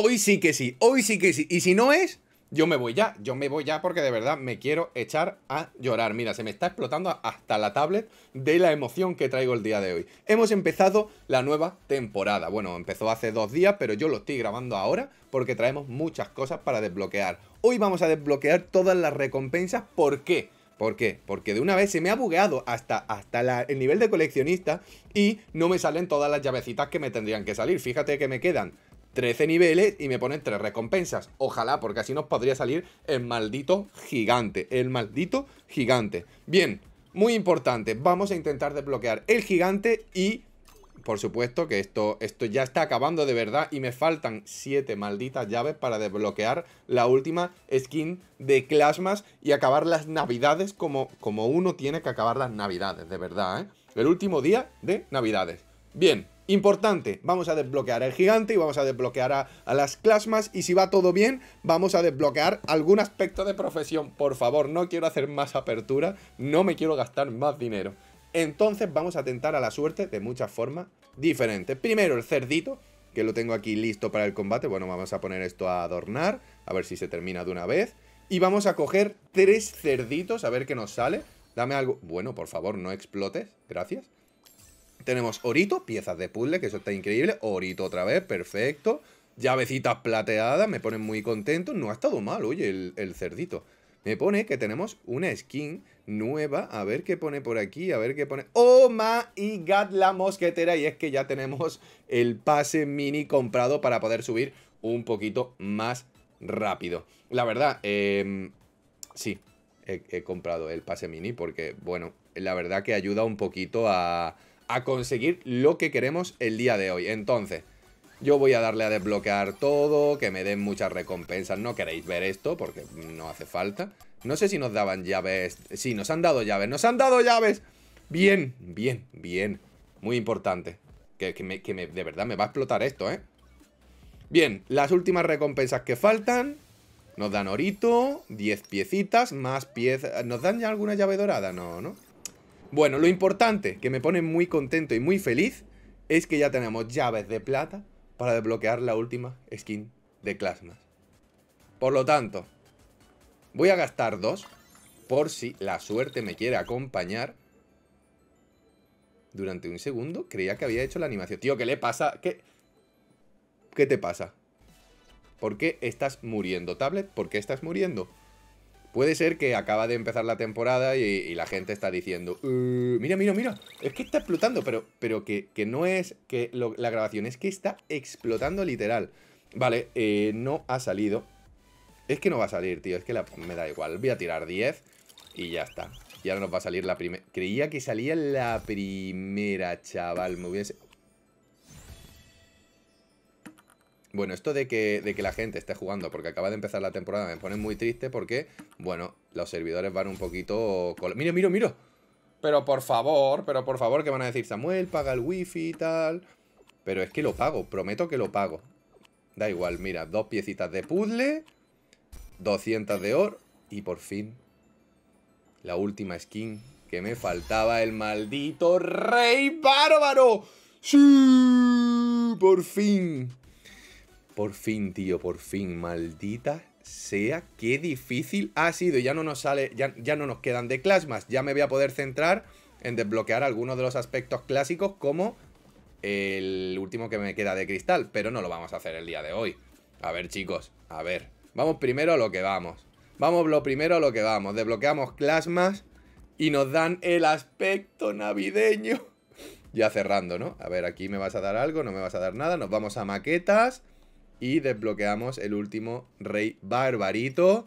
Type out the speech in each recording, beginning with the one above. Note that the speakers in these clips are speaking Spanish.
Hoy sí que sí, hoy sí que sí. Y si no es, yo me voy ya, yo me voy ya porque de verdad me quiero echar a llorar. Mira, se me está explotando hasta la tablet de la emoción que traigo el día de hoy. Hemos empezado la nueva temporada. Bueno, empezó hace dos días, pero yo lo estoy grabando ahora porque traemos muchas cosas para desbloquear. Hoy vamos a desbloquear todas las recompensas. ¿Por qué? ¿Por qué? Porque de una vez se me ha bugueado hasta, hasta el nivel de coleccionista y no me salen todas las llavecitas que me tendrían que salir. Fíjate que me quedan 13 niveles y me ponen 3 recompensas. Ojalá, porque así nos podría salir el maldito gigante. El maldito gigante. Bien, muy importante. Vamos a intentar desbloquear el gigante y... Por supuesto que esto, esto ya está acabando de verdad y me faltan 7 malditas llaves para desbloquear la última skin de Clasmas y acabar las navidades como, como uno tiene que acabar las navidades, de verdad, ¿eh? El último día de navidades. Bien, Importante, vamos a desbloquear al gigante y vamos a desbloquear a, las clasmas y si va todo bien, vamos a desbloquear algún aspecto de profesión. Por favor, no quiero hacer más apertura, no me quiero gastar más dinero. Entonces vamos a tentar a la suerte de muchas formas diferentes. Primero el cerdito, que lo tengo aquí listo para el combate. Bueno, vamos a poner esto a adornar, a ver si se termina de una vez. Y vamos a coger tres cerditos, a ver qué nos sale. Dame algo... Bueno, por favor, no explotes, gracias. Tenemos orito, piezas de puzzle, que eso está increíble. Orito otra vez, perfecto. Llavecitas plateadas, me ponen muy contento. No ha estado mal, oye, el, cerdito. Me pone que tenemos una skin nueva. A ver qué pone por aquí, a ver qué pone. ¡Oh my god! La mosquetera. Y es que ya tenemos el pase mini comprado para poder subir un poquito más rápido. La verdad, em, sí, he comprado el pase mini porque, bueno, la verdad que ayuda un poquito a a conseguir lo que queremos el día de hoy. Entonces, yo voy a darle a desbloquear todo, que me den muchas recompensas. No queréis ver esto porque no hace falta. No sé si nos daban llaves. Sí, nos han dado llaves. ¡Nos han dado llaves! Bien, bien, bien. Muy importante. Que, de verdad me va a explotar esto, ¿eh? Bien, las últimas recompensas que faltan. Nos dan orito, 10 piecitas, más piezas. ¿Nos dan ya alguna llave dorada? No, ¿no? Bueno, lo importante, que me pone muy contento y muy feliz, es que ya tenemos llaves de plata para desbloquear la última skin de Clasmas. Por lo tanto, voy a gastar dos, por si la suerte me quiere acompañar. Durante un segundo creía que había hecho la animación. Tío, ¿qué le pasa? ¿Qué, ¿Qué te pasa? ¿Por qué estás muriendo, tablet? ¿Por qué estás muriendo? Puede ser que acaba de empezar la temporada y, la gente está diciendo, uh, mira, mira, mira, es que está explotando, pero, pero que, no es que la grabación, es que está explotando literal. Vale, eh, no ha salido. Es que no va a salir, tío, es que me da igual. Voy a tirar 10 y ya está. Y ahora nos va a salir la primera... Creía que salía la primera, chaval. Muy bien. Bueno, esto de que, de que la gente esté jugando porque acaba de empezar la temporada me pone muy triste porque, bueno, los servidores van un poquito... ¡Mira, mira, mira! Pero por favor, pero por favor, que van a decir, Samuel, paga el wifi y tal... Pero es que lo pago, prometo que lo pago. Da igual, mira, dos piecitas de puzzle, 200 de oro y por fin la última skin que me faltaba, el maldito rey bárbaro. ¡Sí! Por fin. Por fin, tío, por fin, maldita sea, qué difícil ha sido. Ya no nos sale, ya, ya no nos quedan de plasmas. Ya me voy a poder centrar en desbloquear algunos de los aspectos clásicos como el último que me queda de cristal, pero no lo vamos a hacer el día de hoy. A ver, chicos, a ver. Vamos primero a lo que vamos. Vamos lo primero a lo que vamos. Desbloqueamos clasmas y nos dan el aspecto navideño. ya cerrando, ¿no? A ver, aquí me vas a dar algo, no me vas a dar nada. Nos vamos a maquetas. Y desbloqueamos el último rey barbarito.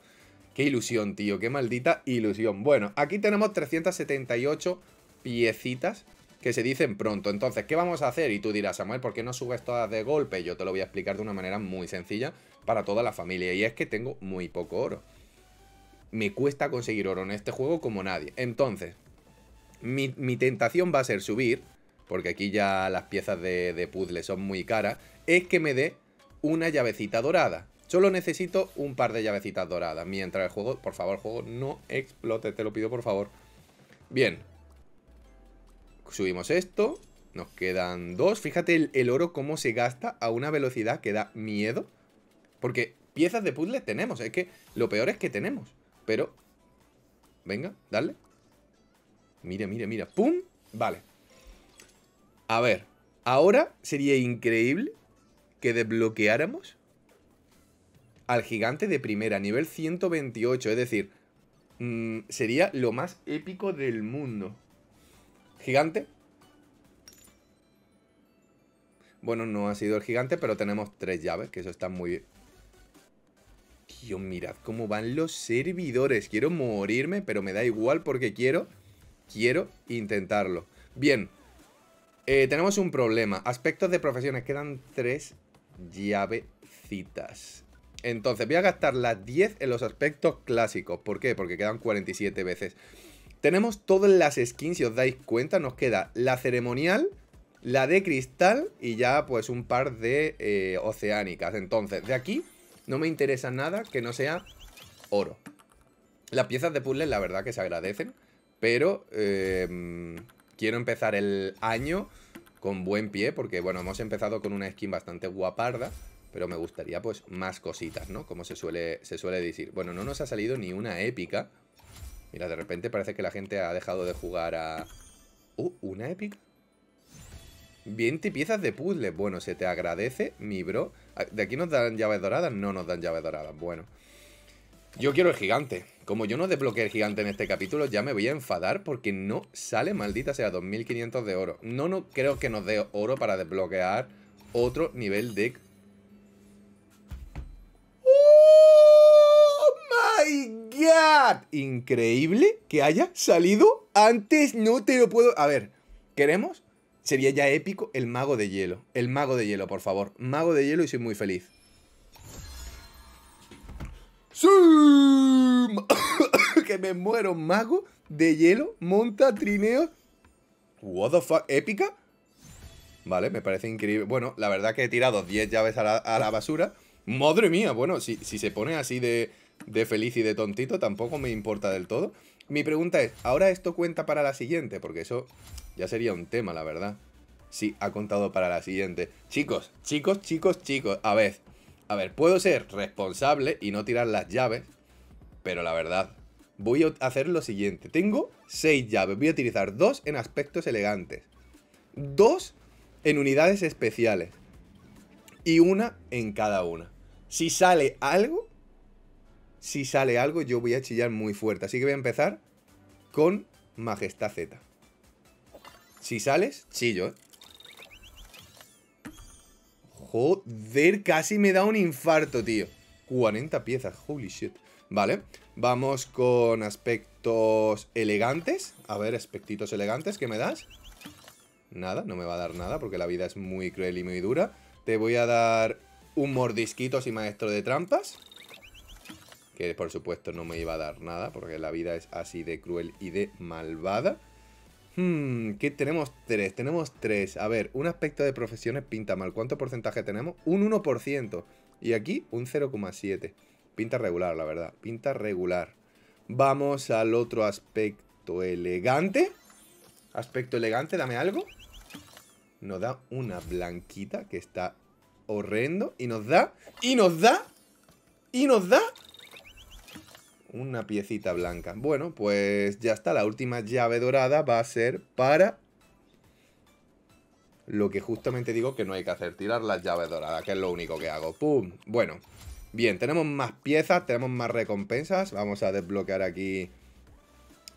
¡Qué ilusión, tío! ¡Qué maldita ilusión! Bueno, aquí tenemos 378 piecitas que se dicen pronto. Entonces, ¿qué vamos a hacer? Y tú dirás, Samuel, ¿por qué no subes todas de golpe? Yo te lo voy a explicar de una manera muy sencilla para toda la familia. Y es que tengo muy poco oro. Me cuesta conseguir oro en este juego como nadie. Entonces, mi, tentación va a ser subir, porque aquí ya las piezas de, de puzzle son muy caras, es que me dé una llavecita dorada. Solo necesito un par de llavecitas doradas. Mientras el juego, por favor, el juego no explote. Te lo pido, por favor. Bien. Subimos esto. Nos quedan dos. Fíjate el, oro cómo se gasta a una velocidad que da miedo. Porque piezas de puzzle tenemos. Es que lo peor es que tenemos. Pero... Venga, dale. Mira, mire, mira. ¡Pum! Vale. A ver. Ahora sería increíble que desbloqueáramos al gigante de primera, nivel 128. Es decir, mm, sería lo más épico del mundo. Gigante. Bueno, no ha sido el gigante, pero tenemos tres llaves, que eso está muy bien. Dios, mirad cómo van los servidores. Quiero morirme, pero me da igual porque quiero, quiero intentarlo. Bien, eh, tenemos un problema. Aspectos de profesiones. Quedan tres llavecitas. Entonces, voy a gastar las 10 en los aspectos clásicos. ¿Por qué? Porque quedan 47 veces. Tenemos todas las skins, si os dais cuenta, nos queda la ceremonial, la de cristal y ya pues un par de eh, oceánicas. Entonces, de aquí no me interesa nada que no sea oro. Las piezas de puzzle la verdad que se agradecen, pero eh, quiero empezar el año con buen pie, porque bueno, hemos empezado con una skin bastante guaparda, pero me gustaría pues más cositas, ¿no? Como se suele, se suele decir. Bueno, no nos ha salido ni una épica. Mira, de repente parece que la gente ha dejado de jugar a... Uh, ¿una épica? 20 piezas de puzzle. Bueno, se te agradece, mi bro. ¿De aquí nos dan llaves doradas? No nos dan llaves doradas. Bueno. Yo quiero el gigante. Como yo no desbloqueé el gigante en este capítulo, ya me voy a enfadar porque no sale, maldita sea, 2500 de oro. No, no creo que nos dé oro para desbloquear otro nivel deck. ¡Oh, my God! Increíble que haya salido antes. No te lo puedo... A ver, ¿queremos? Sería ya épico el mago de hielo. El mago de hielo, por favor. Mago de hielo y soy muy feliz. que me muero, mago de hielo, monta, trineo. What the fuck, épica. Vale, me parece increíble. Bueno, la verdad que he tirado 10 llaves a la, basura. Madre mía, bueno, si, se pone así de, de feliz y de tontito, tampoco me importa del todo. Mi pregunta es, ¿ahora esto cuenta para la siguiente? Porque eso ya sería un tema, la verdad. Sí, ha contado para la siguiente. Chicos, chicos, chicos, chicos, a ver, a ver, puedo ser responsable y no tirar las llaves, pero la verdad, voy a hacer lo siguiente. Tengo seis llaves, voy a utilizar dos en aspectos elegantes, dos en unidades especiales y una en cada una. Si sale algo, si sale algo yo voy a chillar muy fuerte. Así que voy a empezar con Majestad Z. Si sales, chillo, ¿eh? Joder, casi me da un infarto, tío. 40 piezas, holy shit. Vale, vamos con aspectos elegantes. A ver, aspectitos elegantes, ¿qué me das? Nada, no me va a dar nada porque la vida es muy cruel y muy dura. Te voy a dar un mordisquito si maestro de trampas. Que por supuesto no me iba a dar nada porque la vida es así de cruel y de malvada. Hmm, ¿qué tenemos? Tres, tenemos tres. A ver, un aspecto de profesiones pinta mal. ¿Cuánto porcentaje tenemos? Un 1%. Y aquí un 0,7. Pinta regular, la verdad. Pinta regular. Vamos al otro aspecto elegante. Aspecto elegante, dame algo. Nos da una blanquita que está horrendo. Y nos da, y nos da, y nos da una piecita blanca. Bueno, pues ya está. La última llave dorada va a ser para lo que justamente digo que no hay que hacer, tirar las llave dorada, que es lo único que hago. ¡Pum! Bueno, bien, tenemos más piezas, tenemos más recompensas. Vamos a desbloquear aquí...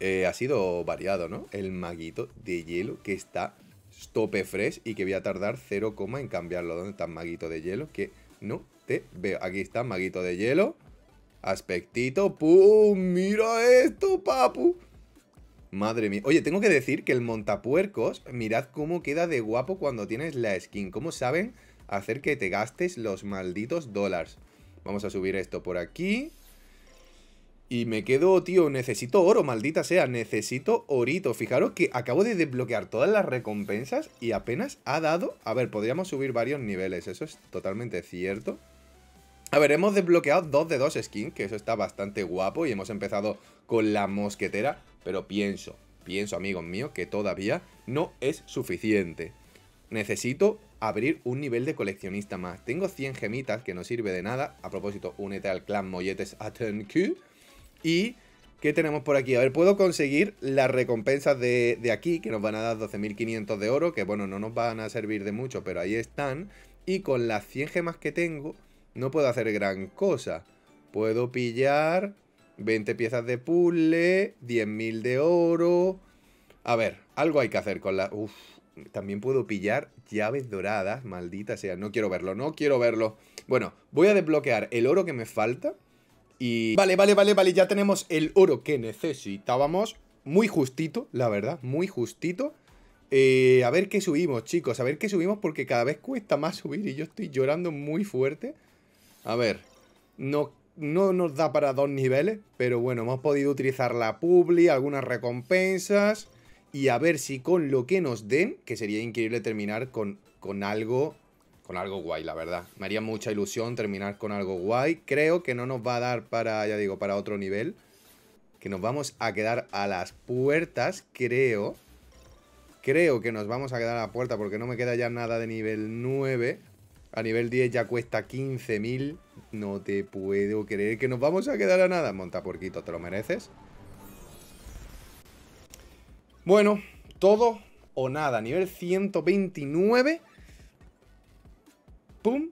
Eh, ha sido variado, ¿no? El maguito de hielo que está stop fresh y que voy a tardar 0, en cambiarlo. ¿Dónde está el maguito de hielo? Que no te veo. Aquí está maguito de hielo. Aspectito, ¡pum! ¡Mira esto, papu! Madre mía. Oye, tengo que decir que el montapuercos, mirad cómo queda de guapo cuando tienes la skin. ¿Cómo saben hacer que te gastes los malditos dólares? Vamos a subir esto por aquí. Y me quedo, tío, necesito oro, maldita sea, necesito orito. Fijaros que acabo de desbloquear todas las recompensas y apenas ha dado... A ver, podríamos subir varios niveles, eso es totalmente cierto. A ver, hemos desbloqueado dos de dos skins, que eso está bastante guapo y hemos empezado con la mosquetera, pero pienso, pienso amigos míos, que todavía no es suficiente. Necesito abrir un nivel de coleccionista más. Tengo 100 gemitas, que no sirve de nada. A propósito, únete al clan Molletes Q. Y, ¿qué tenemos por aquí? A ver, puedo conseguir las recompensas de, de aquí, que nos van a dar 12.500 de oro, que bueno, no nos van a servir de mucho, pero ahí están. Y con las 100 gemas que tengo, no puedo hacer gran cosa. Puedo pillar 20 piezas de puzzle, 10.000 de oro. A ver, algo hay que hacer con la... Uf, también puedo pillar llaves doradas, maldita sea. No quiero verlo, no quiero verlo. Bueno, voy a desbloquear el oro que me falta. Y... Vale, vale, vale, vale, ya tenemos el oro que necesitábamos. Muy justito, la verdad, muy justito. Eh, a ver qué subimos, chicos, a ver qué subimos porque cada vez cuesta más subir y yo estoy llorando muy fuerte. A ver, no, no nos da para dos niveles, pero bueno, hemos podido utilizar la publi, algunas recompensas y a ver si con lo que nos den, que sería increíble terminar con, con algo con algo guay, la verdad. Me haría mucha ilusión terminar con algo guay. Creo que no nos va a dar para, ya digo, para otro nivel. Que nos vamos a quedar a las puertas, creo. Creo que nos vamos a quedar a la puerta porque no me queda ya nada de nivel 9. A nivel 10 ya cuesta 15.000. No te puedo creer que nos vamos a quedar a nada. Monta, porquito, te lo mereces. Bueno, todo o nada. Nivel 129. ¡Pum!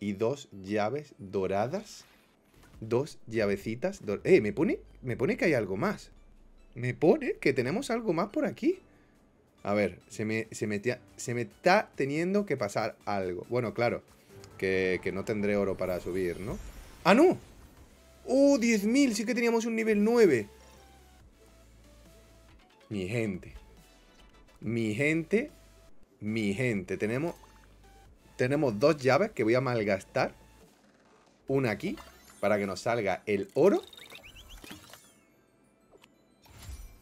Y dos llaves doradas. Dos llavecitas. doradas. eh, me pone, me pone que hay algo más. Me pone que tenemos algo más por aquí. A ver, se me, se se me está teniendo que pasar algo. Bueno, claro, que, no tendré oro para subir, ¿no? ¡Ah, no! ¡Oh, ¡Uh, 10.000! Sí que teníamos un nivel 9. Mi gente. Mi gente. Mi gente. Tenemos... Tenemos dos llaves que voy a malgastar. Una aquí. Para que nos salga el oro.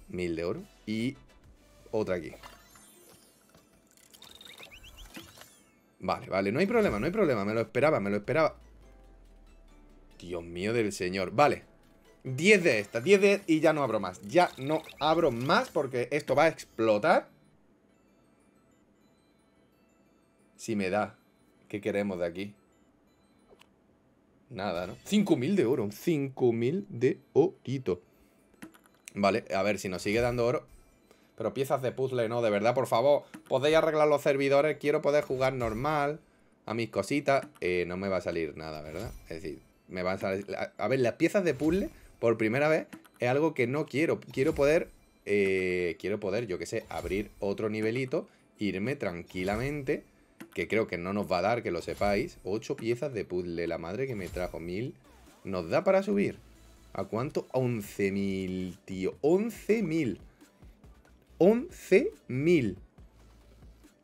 Mil de oro. Y otra aquí. Vale, vale, no hay problema, no hay problema. Me lo esperaba, me lo esperaba. Dios mío del señor. Vale. 10 de estas, 10 de... Y ya no abro más. Ya no abro más porque esto va a explotar. Si me da. ¿Qué queremos de aquí? Nada, ¿no? 5.000 de oro. 5.000 de orito. Vale, a ver si nos sigue dando oro. Pero piezas de puzzle no, de verdad, por favor. Podéis arreglar los servidores. Quiero poder jugar normal a mis cositas. Eh, no me va a salir nada, ¿verdad? Es decir, me van a salir... A ver, las piezas de puzzle, por primera vez, es algo que no quiero. Quiero poder... Eh, quiero poder, yo qué sé, abrir otro nivelito, irme tranquilamente, que creo que no nos va a dar, que lo sepáis. Ocho piezas de puzzle, la madre que me trajo, mil. ¿Nos da para subir? ¿A cuánto? A mil, tío. 11.000. 11.000.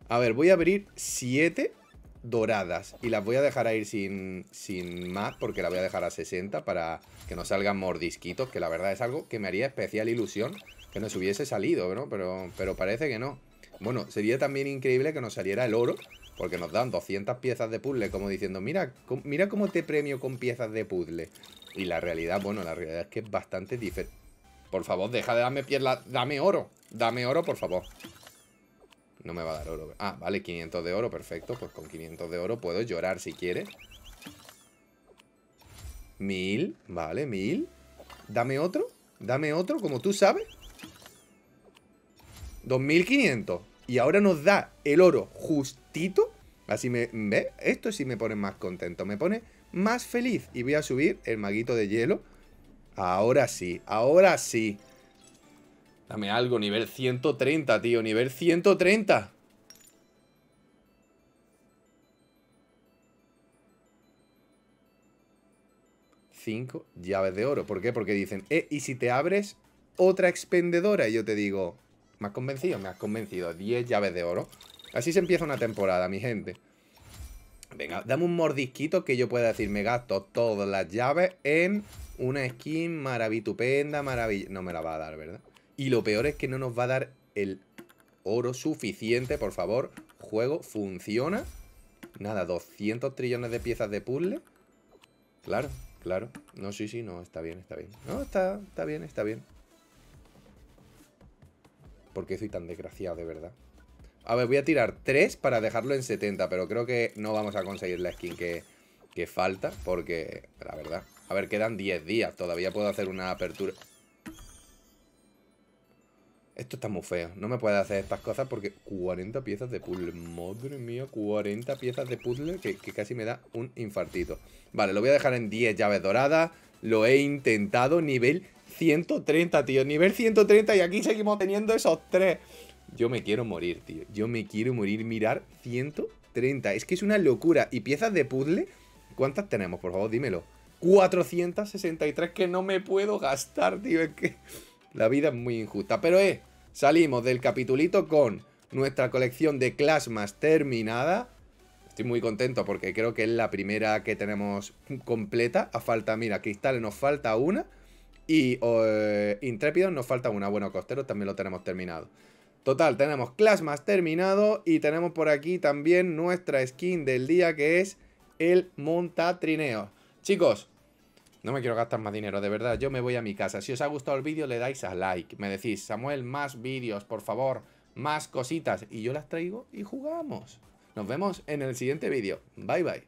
A ver, voy a abrir 7 doradas. Y las voy a dejar a ir sin, sin más, porque las voy a dejar a 60 para que no salgan mordisquitos, que la verdad es algo que me haría especial ilusión que nos hubiese salido, ¿no? Pero, pero parece que no. Bueno, sería también increíble que nos saliera el oro, porque nos dan 200 piezas de puzzle, como diciendo, mira, mira cómo te premio con piezas de puzzle. Y la realidad, bueno, la realidad es que es bastante diferente. Por favor, deja de darme pierna. Dame oro. Dame oro, por favor. No me va a dar oro. Ah, vale, 500 de oro, perfecto. Pues con 500 de oro puedo llorar si quiere. Mil, vale, mil. Dame otro, dame otro, como tú sabes. 2500. Y ahora nos da el oro justito. Así me... ¿Ve? Esto sí me pone más contento. Me pone más feliz. Y voy a subir el maguito de hielo Ahora sí, ahora sí. Dame algo, nivel 130, tío, nivel 130. Cinco llaves de oro. ¿Por qué? Porque dicen, eh, ¿y si te abres otra expendedora? Y yo te digo, ¿me has convencido? Me has convencido. 10 llaves de oro. Así se empieza una temporada, mi gente. Venga, dame un mordisquito que yo pueda decir, me gasto todas las llaves en una skin maravitupenda, maravilla. No me la va a dar, ¿verdad? Y lo peor es que no nos va a dar el oro suficiente, por favor. Juego, funciona. Nada, 200 trillones de piezas de puzzle. Claro, claro. No, sí, sí, no, está bien, está bien. No, está, está bien, está bien. ¿Por qué soy tan desgraciado, de verdad? A ver, voy a tirar 3 para dejarlo en 70, pero creo que no vamos a conseguir la skin que, falta, porque, la verdad... A ver, quedan 10 días, todavía puedo hacer una apertura... Esto está muy feo, no me puede hacer estas cosas porque 40 piezas de puzzle, madre mía, 40 piezas de puzzle que, que casi me da un infartito. Vale, lo voy a dejar en 10 llaves doradas, lo he intentado, nivel 130, tío, nivel 130 y aquí seguimos teniendo esos 3... Yo me quiero morir, tío. Yo me quiero morir. Mirar 130. Es que es una locura. Y piezas de puzzle, ¿cuántas tenemos? Por favor, dímelo. 463 que no me puedo gastar, tío. Es que la vida es muy injusta. Pero eh, salimos del capitulito con nuestra colección de clasmas terminada. Estoy muy contento porque creo que es la primera que tenemos completa. A falta, mira, cristales nos falta una. Y eh, intrépidos nos falta una. Bueno, costeros también lo tenemos terminado. Total, tenemos Clashmas terminado y tenemos por aquí también nuestra skin del día que es el montatrineo. Chicos, no me quiero gastar más dinero, de verdad, yo me voy a mi casa. Si os ha gustado el vídeo le dais a like, me decís, Samuel, más vídeos, por favor, más cositas. Y yo las traigo y jugamos. Nos vemos en el siguiente vídeo. Bye, bye.